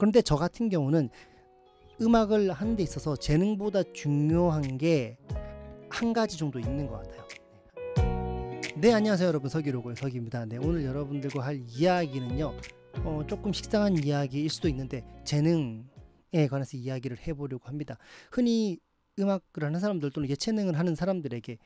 그런데 저 같은 경우는 음악을 하는 데 있어서 재능보다 중요한 게 한 가지 정도 있는 것 같아요. 네, 네 안녕하세요 여러분 서기로골 서기입니다. 네 오늘 여러분들과 할 이야기는요 어, 조금 식상한 이야기일 수도 있는데 재능에 관해서 이야기를 해보려고 합니다. 흔히 음악을 하는 사람들 또는 예체능을 하는 사람들에게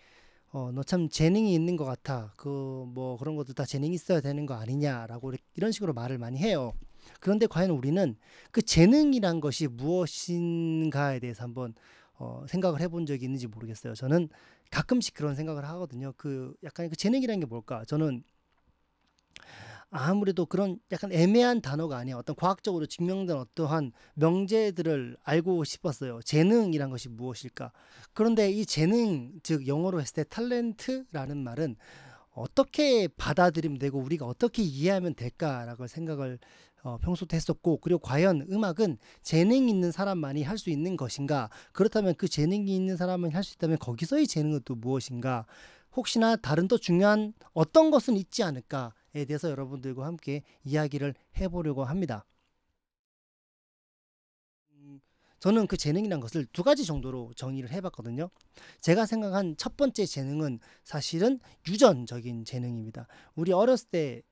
어, 너참 재능이 있는 것 같아. 그 뭐 그런 것도 다 재능이 있어야 되는 거 아니냐라고 이런 식으로 말을 많이 해요. 그런데 과연 우리는 그 재능이란 것이 무엇인가에 대해서 한번 어, 생각을 해본 적이 있는지 모르겠어요. 저는 가끔씩 그런 생각을 하거든요. 그 약간 그재능이라게 뭘까? 저는 아무래도 그런 약간 애매한 단어가 아니에 어떤 과학적으로 증명된 어떠한 명제들을 알고 싶었어요. 재능이란 것이 무엇일까? 그런데 이 재능, 즉 영어로 했을 때 탤런트라는 말은 어떻게 받아들이면 되고 우리가 어떻게 이해하면 될까라고 생각을 어, 평소도 했었고 그리고 과연 음악은 재능 있는 사람만이 할 수 있는 것인가 그렇다면 그 재능이 있는 사람만 할수 있다면 거기서의 재능은 또 무엇인가 혹시나 다른 또 중요한 어떤 것은 있지 않을까에 대해서 여러분들과 함께 이야기를 해보려고 합니다. 음, 저는 그 재능이란 것을 두 가지 정도로 정의를 해봤거든요. 제가 생각한 첫 번째 재능은 사실은 유전적인 재능입니다. 우리 어렸을 때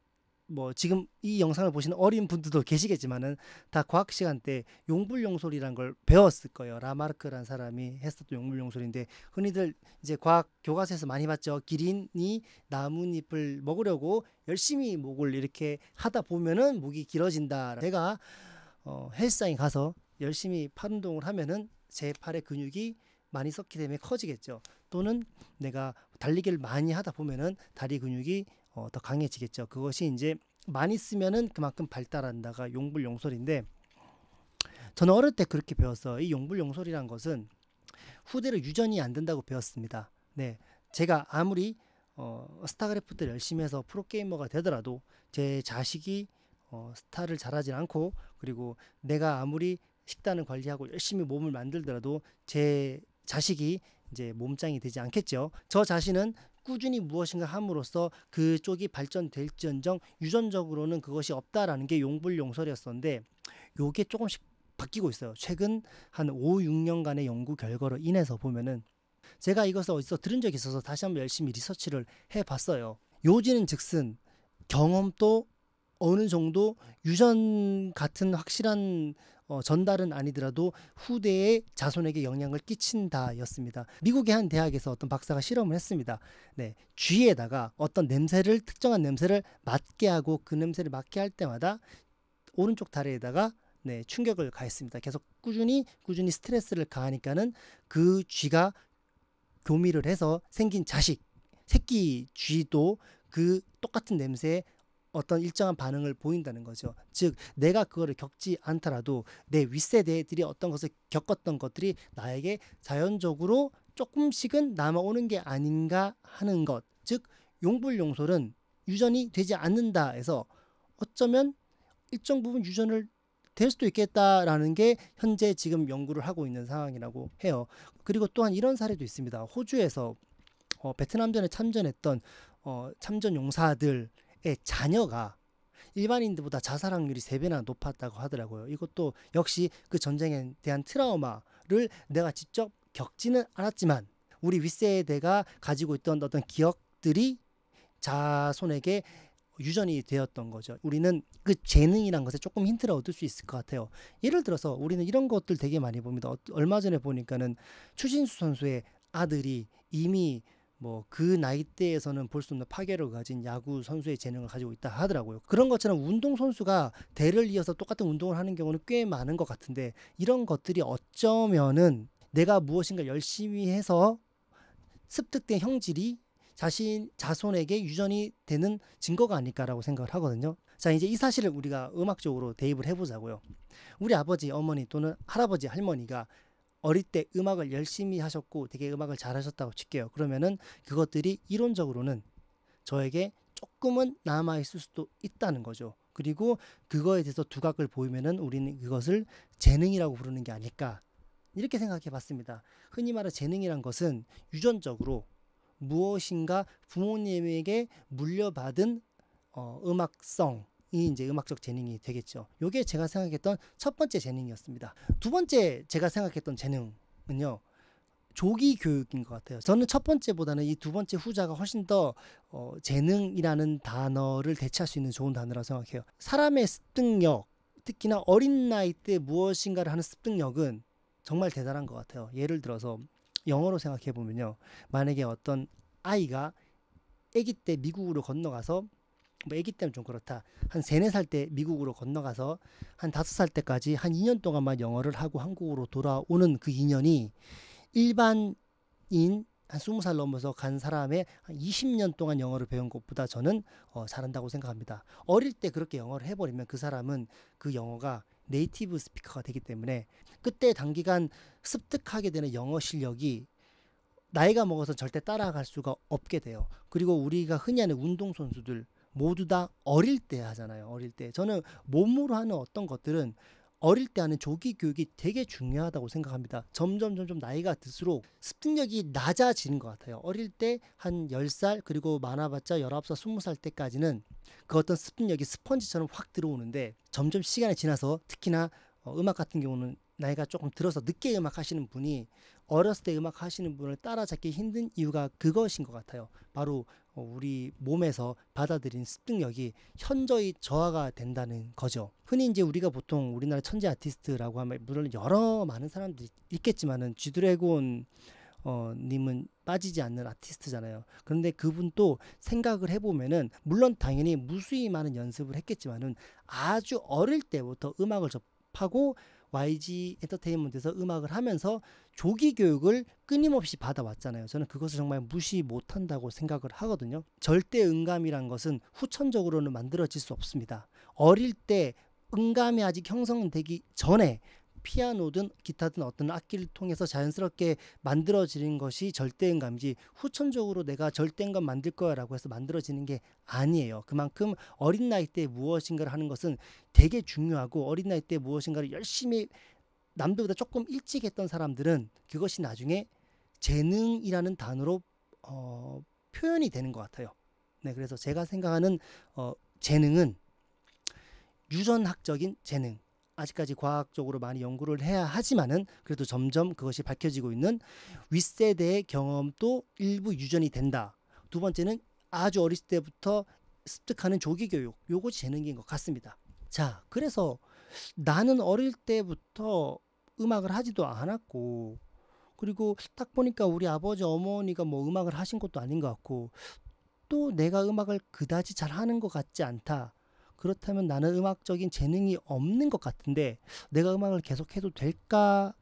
뭐 지금 이 영상을 보시는 어린 분들도 계시겠지만은 다 과학 시간 때 용불용솔이란 걸 배웠을 거예요. 라마르크란 사람이 했었던 용불용솔인데 흔히들 이제 과학 교과서에서 많이 봤죠. 기린이 나뭇잎을 먹으려고 열심히 목을 이렇게 하다 보면은 목이 길어진다. 제가 어, 헬스장에 가서 열심히 팔 운동을 하면은 제 팔의 근육이 많이 썼기 때문에 커지겠죠. 또는 내가 달리기를 많이 하다 보면은 다리 근육이 어, 더 강해지겠죠. 그것이 이제 많이 쓰면은 그만큼 발달한다가 용불용설인데 저는 어릴 때 그렇게 배웠어요. 이 용불용설이란 것은 후대로 유전이 안 된다고 배웠습니다. 네, 제가 아무리 어, 스타그래프트를 열심히 해서 프로게이머가 되더라도 제 자식이 어, 스타를 잘하지 않고 그리고 내가 아무리 식단을 관리하고 열심히 몸을 만들더라도 제 자식이 이제 몸짱이 되지 않겠죠. 저 자신은 꾸준히 무엇인가 함으로써 그쪽이 발전될지언정 유전적으로는 그것이 없다라는 게 용불용설이었었는데 요게 조금씩 바뀌고 있어요. 최근 한 5, 6년간의 연구 결과로 인해서 보면은 제가 이것을 어디서 들은 적이 있어서 다시 한번 열심히 리서치를 해봤어요. 요지는 즉슨 경험도 어느 정도 유전 같은 확실한 어, 전달은 아니더라도 후대의 자손에게 영향을 끼친다였습니다. 미국의 한 대학에서 어떤 박사가 실험을 했습니다. 네, 쥐에다가 어떤 냄새를 특정한 냄새를 맡게 하고 그 냄새를 맡게 할 때마다 오른쪽 다리에다가 네, 충격을 가했습니다. 계속 꾸준히 꾸준히 스트레스를 가하니까는 그 쥐가 교미를 해서 생긴 자식 새끼 쥐도 그 똑같은 냄새에 어떤 일정한 반응을 보인다는 거죠. 즉 내가 그거를 겪지 않더라도 내 윗세대들이 어떤 것을 겪었던 것들이 나에게 자연적으로 조금씩은 남아오는 게 아닌가 하는 것. 즉용불용설은 유전이 되지 않는다 해서 어쩌면 일정 부분 유전을 될 수도 있겠다라는 게 현재 지금 연구를 하고 있는 상황이라고 해요. 그리고 또한 이런 사례도 있습니다. 호주에서 어, 베트남전에 참전했던 어, 참전 용사들 예, 자녀가 일반인들보다 자살 확률이 세배나 높았다고 하더라고요. 이것도 역시 그 전쟁에 대한 트라우마를 내가 직접 겪지는 않았지만 우리 윗세대가 가지고 있던 어떤 기억들이 자손에게 유전이 되었던 거죠. 우리는 그 재능이란 것에 조금 힌트를 얻을 수 있을 것 같아요. 예를 들어서 우리는 이런 것들 되게 많이 봅니다. 어, 얼마 전에 보니까는 추진수 선수의 아들이 이미 뭐그 나이대에서는 볼 수 없는 파괴를 가진 야구 선수의 재능을 가지고 있다 하더라고요. 그런 것처럼 운동 선수가 대를 이어서 똑같은 운동을 하는 경우는 꽤 많은 것 같은데 이런 것들이 어쩌면은 내가 무엇인가 열심히 해서 습득된 형질이 자신 자손에게 유전이 되는 증거가 아닐까라고 생각을 하거든요. 자 이제 이 사실을 우리가 음악적으로 대입을 해보자고요. 우리 아버지, 어머니 또는 할아버지, 할머니가 어릴 때 음악을 열심히 하셨고 되게 음악을 잘하셨다고 칠게요. 그러면은 그것들이 이론적으로는 저에게 조금은 남아 있을 수도 있다는 거죠. 그리고 그거에 대해서 두각을 보이면은 우리는 그것을 재능이라고 부르는 게 아닐까 이렇게 생각해 봤습니다. 흔히 말하는 재능이란 것은 유전적으로 무엇인가 부모님에게 물려받은 어, 음악성 이제 음악적 재능이 되겠죠. 요게 제가 생각했던 첫 번째 재능이었습니다. 두 번째 제가 생각했던 재능은요. 조기 교육인 것 같아요. 저는 첫 번째보다는 이 두 번째 후자가 훨씬 더 어, 재능이라는 단어를 대체할 수 있는 좋은 단어라고 생각해요. 사람의 습득력, 특히나 어린 나이 때 무엇인가를 하는 습득력은 정말 대단한 것 같아요. 예를 들어서 영어로 생각해 보면요. 만약에 어떤 아이가 아기 때 미국으로 건너가서 뭐 애기 때문에 좀 그렇다. 한 3, 4살때 미국으로 건너가서 한 다섯 살 때까지 한2년 동안만 영어를 하고 한국으로 돌아오는 그 이년이 일반인 한2 0살 넘어서 간 사람의 한2 0년 동안 영어를 배운 것보다 저는 어, 잘한다고 생각합니다. 어릴 때 그렇게 영어를 해버리면 그 사람은 그 영어가 네이티브 스피커가 되기 때문에 그때 단기간 습득하게 되는 영어 실력이 나이가 먹어서 절대 따라갈 수가 없게 돼요. 그리고 우리가 흔히 하는 운동선수들 모두 다 어릴 때 하잖아요. 어릴 때. 저는 몸으로 하는 어떤 것들은 어릴 때 하는 조기 교육이 되게 중요하다고 생각합니다. 점점 점점 나이가 들수록 습득력이 낮아지는 것 같아요. 어릴 때 한 10살 그리고 많아봤자 19살, 20살 때까지는 그 어떤 습득력이 스펀지처럼 확 들어오는데 점점 시간이 지나서 특히나 어, 음악 같은 경우는 나이가 조금 들어서 늦게 음악 하시는 분이 어렸을 때 음악 하시는 분을 따라잡기 힘든 이유가 그것인 것 같아요. 바로 어, 우리 몸에서 받아들인 습득력이 현저히 저하가 된다는 거죠. 흔히 이제 우리가 보통 우리나라 천재 아티스트라고 하면 물론 여러 많은 사람들이 있겠지만은 쥐드래곤 어, 님은 빠지지 않는 아티스트잖아요. 그런데 그분도 생각을 해보면은, 물론 당연히 무수히 많은 연습을 했겠지만은, 아주 어릴 때부터 음악을 접하고, YG 엔터테인먼트에서 음악을 하면서 조기 교육을 끊임없이 받아왔잖아요. 저는 그것을 정말 무시 못한다고 생각을 하거든요. 절대 음감이란 것은 후천적으로는 만들어질 수 없습니다. 어릴 때 음감이 아직 형성되기 전에 피아노든 기타든 어떤 악기를 통해서 자연스럽게 만들어지는 것이 절대인 감지 후천적으로 내가 절대인 감 만들 거야라고 해서 만들어지는 게 아니에요. 그만큼 어린 나이 때 무엇인가를 하는 것은 되게 중요하고 어린 나이 때 무엇인가를 열심히 남들보다 조금 일찍 했던 사람들은 그것이 나중에 재능이라는 단어로 어, 표현이 되는 것 같아요. 네, 그래서 제가 생각하는 어, 재능은 유전학적인 재능, 아직까지 과학적으로 많이 연구를 해야 하지만은 그래도 점점 그것이 밝혀지고 있는 윗세대의 경험도 일부 유전이 된다. 두 번째는 아주 어렸을 때부터 습득하는 조기 교육 요것이 재능인 것 같습니다. 자, 그래서 나는 어릴 때부터 음악을 하지도 않았고 그리고 딱 보니까 우리 아버지 어머니가 뭐 음악을 하신 것도 아닌 것 같고 또 내가 음악을 그다지 잘 하는 것 같지 않다. 그렇다면 나는 음악적인 재능이 없는 것 같은데 내가 음악을 계속해도 될까?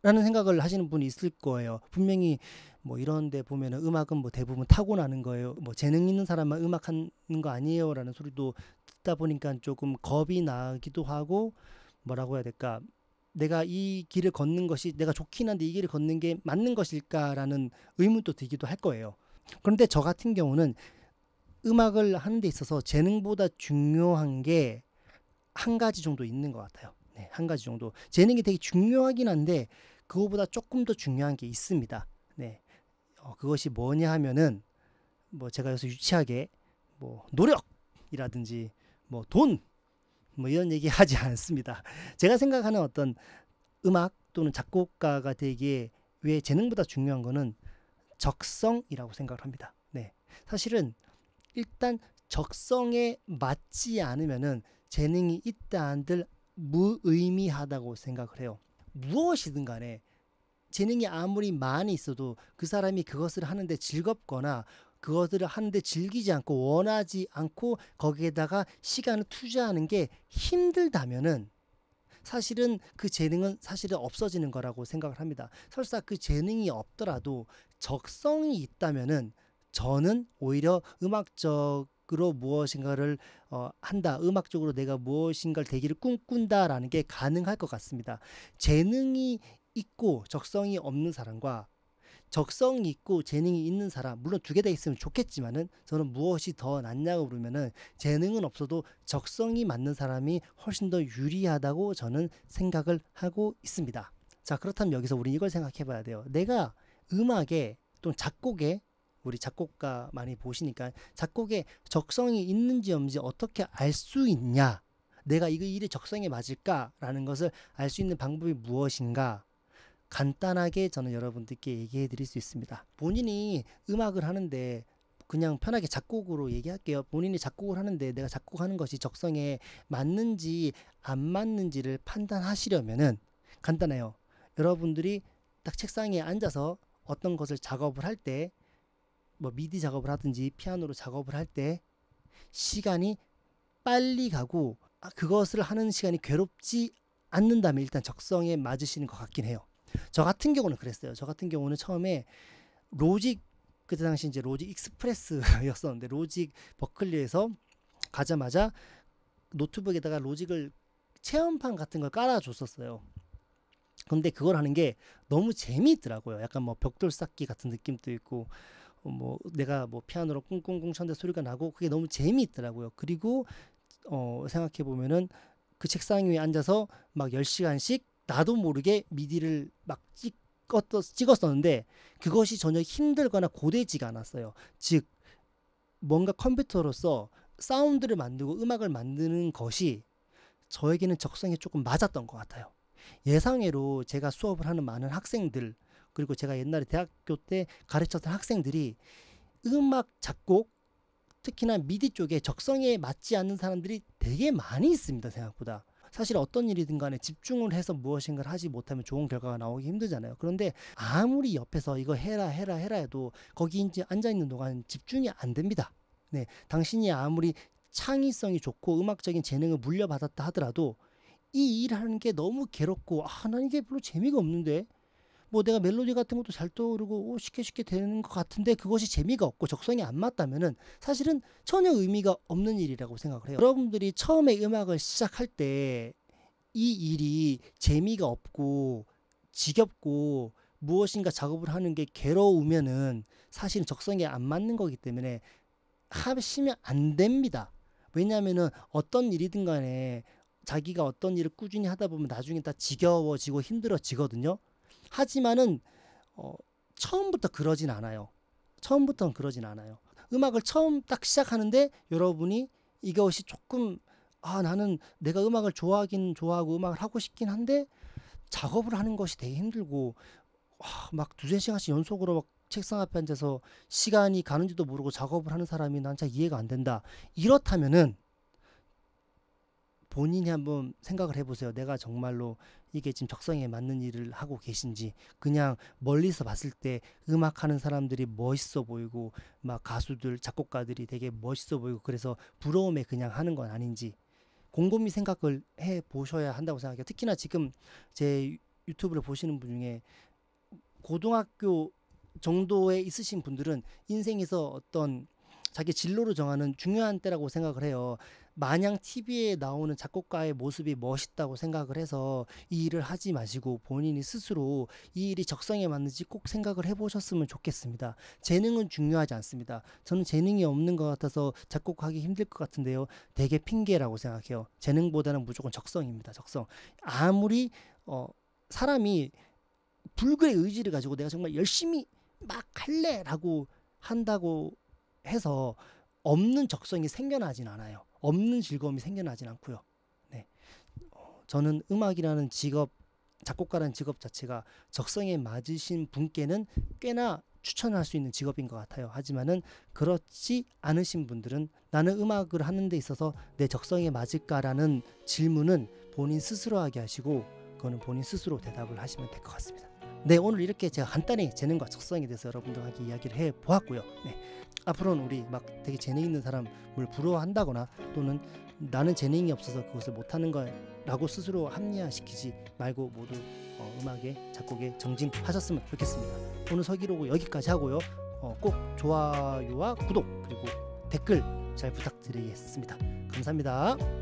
라는 생각을 하시는 분이 있을 거예요. 분명히 뭐 이런 데 보면 음악은 뭐 대부분 타고나는 거예요. 뭐 재능 있는 사람만 음악 하는 거 아니에요. 라는 소리도 듣다 보니까 조금 겁이 나기도 하고 뭐라고 해야 될까. 내가 이 길을 걷는 것이 내가 좋긴 한데 이 길을 걷는 게 맞는 것일까라는 의문도 들기도 할 거예요. 그런데 저 같은 경우는 음악을 하는 데 있어서 재능보다 중요한 게 한 가지 정도 있는 것 같아요. 네, 한 가지 정도. 재능이 되게 중요하긴 한데 그거보다 조금 더 중요한 게 있습니다. 네, 어, 그것이 뭐냐 하면은 뭐 제가 여기서 유치하게 뭐 노력이라든지 뭐 돈, 뭐 이런 얘기 하지 않습니다. 제가 생각하는 어떤 음악 또는 작곡가가 되기에 왜 재능보다 중요한 거는 적성이라고 생각을 합니다. 네. 사실은 일단 적성에 맞지 않으면은 재능이 있다 한들 무의미하다고 생각을 해요. 무엇이든 간에 재능이 아무리 많이 있어도 그 사람이 그것을 하는데 즐겁거나 그것들을 하는데 즐기지 않고 원하지 않고 거기에다가 시간을 투자하는 게 힘들다면은 사실은 그 재능은 사실은 없어지는 거라고 생각을 합니다. 설사 그 재능이 없더라도 적성이 있다면은 저는 오히려 음악적 으로 무엇인가를 어, 한다 음악적으로 내가 무엇인가를 되기를 꿈꾼다라는 게 가능할 것 같습니다 재능이 있고 적성이 없는 사람과 적성이 있고 재능이 있는 사람 물론 두 개 다 있으면 좋겠지만은 저는 무엇이 더 낫냐고 물으면은 재능은 없어도 적성이 맞는 사람이 훨씬 더 유리하다고 저는 생각을 하고 있습니다 자 그렇다면 여기서 우린 이걸 생각해 봐야 돼요 내가 음악에 또는 작곡에 우리 작곡가 많이 보시니까 작곡에 적성이 있는지 없는지 어떻게 알 수 있냐? 내가 이거 일이 적성에 맞을까라는 것을 알 수 있는 방법이 무엇인가? 간단하게 저는 여러분들께 얘기해 드릴 수 있습니다. 본인이 음악을 하는데 그냥 편하게 작곡으로 얘기할게요. 본인이 작곡을 하는데 내가 작곡하는 것이 적성에 맞는지 안 맞는지를 판단하시려면은 간단해요. 여러분들이 딱 책상에 앉아서 어떤 것을 작업을 할때 뭐 미디 작업을 하든지 피아노로 작업을 할 때 시간이 빨리 가고 아, 그것을 하는 시간이 괴롭지 않는다면 일단 적성에 맞으시는 것 같긴 해요. 저 같은 경우는 그랬어요. 저 같은 경우는 처음에 로직 그때 당시 이제 로직 익스프레스였었는데 로직 버클리에서 가자마자 노트북에다가 로직을 체험판 같은 걸 깔아줬었어요. 근데 그걸 하는 게 너무 재미있더라고요. 약간 뭐 벽돌 쌓기 같은 느낌도 있고 뭐 내가 뭐 피아노로 꽁꽁꽁 쳤데 소리가 나고 그게 너무 재미있더라고요. 그리고 어 생각해 보면은 그 책상 위에 앉아서 막 10시간씩 나도 모르게 미디를 막 찍었, 찍었었는데 그것이 전혀 힘들거나 고되지가 않았어요. 즉 뭔가 컴퓨터로서 사운드를 만들고 음악을 만드는 것이 저에게는 적성에 조금 맞았던 것 같아요. 예상외로 제가 수업을 하는 많은 학생들 그리고 제가 옛날에 대학교 때 가르쳤던 학생들이 음악 작곡 특히나 미디 쪽에 적성에 맞지 않는 사람들이 되게 많이 있습니다 생각보다 사실 어떤 일이든 간에 집중을 해서 무엇인가를 하지 못하면 좋은 결과가 나오기 힘들잖아요 그런데 아무리 옆에서 이거 해라 해라 해라 해도 거기 이제 앉아 있는 동안 집중이 안 됩니다 네 당신이 아무리 창의성이 좋고 음악적인 재능을 물려받았다 하더라도 이 일하는 게 너무 괴롭고 아난 이게 별로 재미가 없는데 뭐 내가 멜로디 같은 것도 잘 떠오르고 오, 쉽게 쉽게 되는 것 같은데 그것이 재미가 없고 적성이 안 맞다면은 사실은 전혀 의미가 없는 일이라고 생각을 해요. 여러분들이 처음에 음악을 시작할 때 이 일이 재미가 없고 지겹고 무엇인가 작업을 하는 게 괴로우면은 사실은 적성에 안 맞는 거기 때문에 하시면 안 됩니다. 왜냐면은 어떤 일이든 간에 자기가 어떤 일을 꾸준히 하다 보면 나중에 다 지겨워지고 힘들어지거든요. 하지만은 어, 처음부터 그러진 않아요. 처음부터는 그러진 않아요. 음악을 처음 딱 시작하는데 여러분이 이것이 조금 아 나는 내가 음악을 좋아하긴 좋아하고 음악을 하고 싶긴 한데 작업을 하는 것이 되게 힘들고 아, 막 두세 시간씩 연속으로 막 책상 앞에 앉아서 시간이 가는지도 모르고 작업을 하는 사람이 난 잘 이해가 안 된다. 이렇다면은 본인이 한번 생각을 해보세요. 내가 정말로 이게 지금 적성에 맞는 일을 하고 계신지 그냥 멀리서 봤을 때 음악하는 사람들이 멋있어 보이고 막 가수들 작곡가들이 되게 멋있어 보이고 그래서 부러움에 그냥 하는 건 아닌지 곰곰이 생각을 해 보셔야 한다고 생각해요. 특히나 지금 제 유튜브를 보시는 분 중에 고등학교 정도에 있으신 분들은 인생에서 어떤 자기 진로를 정하는 중요한 때라고 생각을 해요. 마냥 TV에 나오는 작곡가의 모습이 멋있다고 생각을 해서 이 일을 하지 마시고 본인이 스스로 이 일이 적성에 맞는지 꼭 생각을 해보셨으면 좋겠습니다. 재능은 중요하지 않습니다. 저는 재능이 없는 것 같아서 작곡하기 힘들 것 같은데요. 되게 핑계라고 생각해요. 재능보다는 무조건 적성입니다. 적성. 아무리 어, 사람이 불교의 의지를 가지고 내가 정말 열심히 막 할래라고 한다고 해서 없는 적성이 생겨나진 않아요. 없는 즐거움이 생겨나진 않고요. 네. 어, 저는 음악이라는 직업, 작곡가라는 직업 자체가 적성에 맞으신 분께는 꽤나 추천할 수 있는 직업인 것 같아요. 하지만은 그렇지 않으신 분들은 나는 음악을 하는 데 있어서 내 적성에 맞을까라는 질문은 본인 스스로 하게 하시고 그거는 본인 스스로 대답을 하시면 될 것 같습니다. 네, 오늘 이렇게 제가 간단히 재능과 적성에 대해서 여러분들과 이야기를 해 보았고요. 네. 앞으로는 우리 막 되게 재능 있는 사람을 부러워한다거나 또는 나는 재능이 없어서 그것을 못하는 거라고 스스로 합리화시키지 말고 모두 어, 음악에 작곡에 정진하셨으면 좋겠습니다. 오늘 서기로고 여기까지 하고요. 어, 꼭 좋아요와 구독 그리고 댓글 잘 부탁드리겠습니다. 감사합니다.